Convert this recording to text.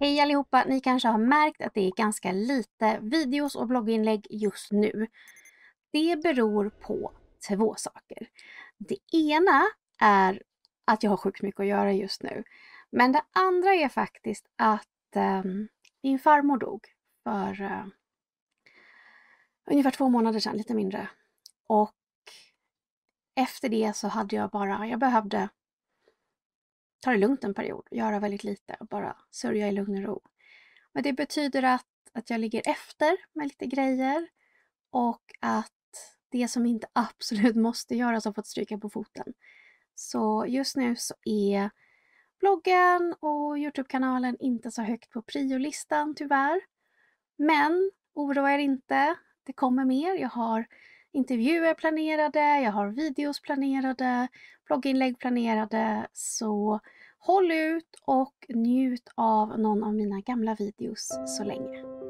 Hej allihopa! Ni kanske har märkt att det är ganska lite videos och blogginlägg just nu. Det beror på två saker. Det ena är att jag har sjukt mycket att göra just nu. Men det andra är faktiskt att eh, min farmor dog för eh, ungefär två månader sedan, lite mindre. Och efter det så hade jag bara, jag behövde ta det lugnt en period göra väldigt lite och bara sörja i lugn och ro. Men det betyder att, att jag ligger efter med lite grejer och att det som inte absolut måste göras har fått stryka på foten. Så just nu så är bloggen och Youtube-kanalen inte så högt på priolistan tyvärr. Men oroa er inte, det kommer mer. Jag har intervjuer planerade, jag har videos planerade, blogginlägg planerade. Så håll ut och njut av någon av mina gamla videos så länge.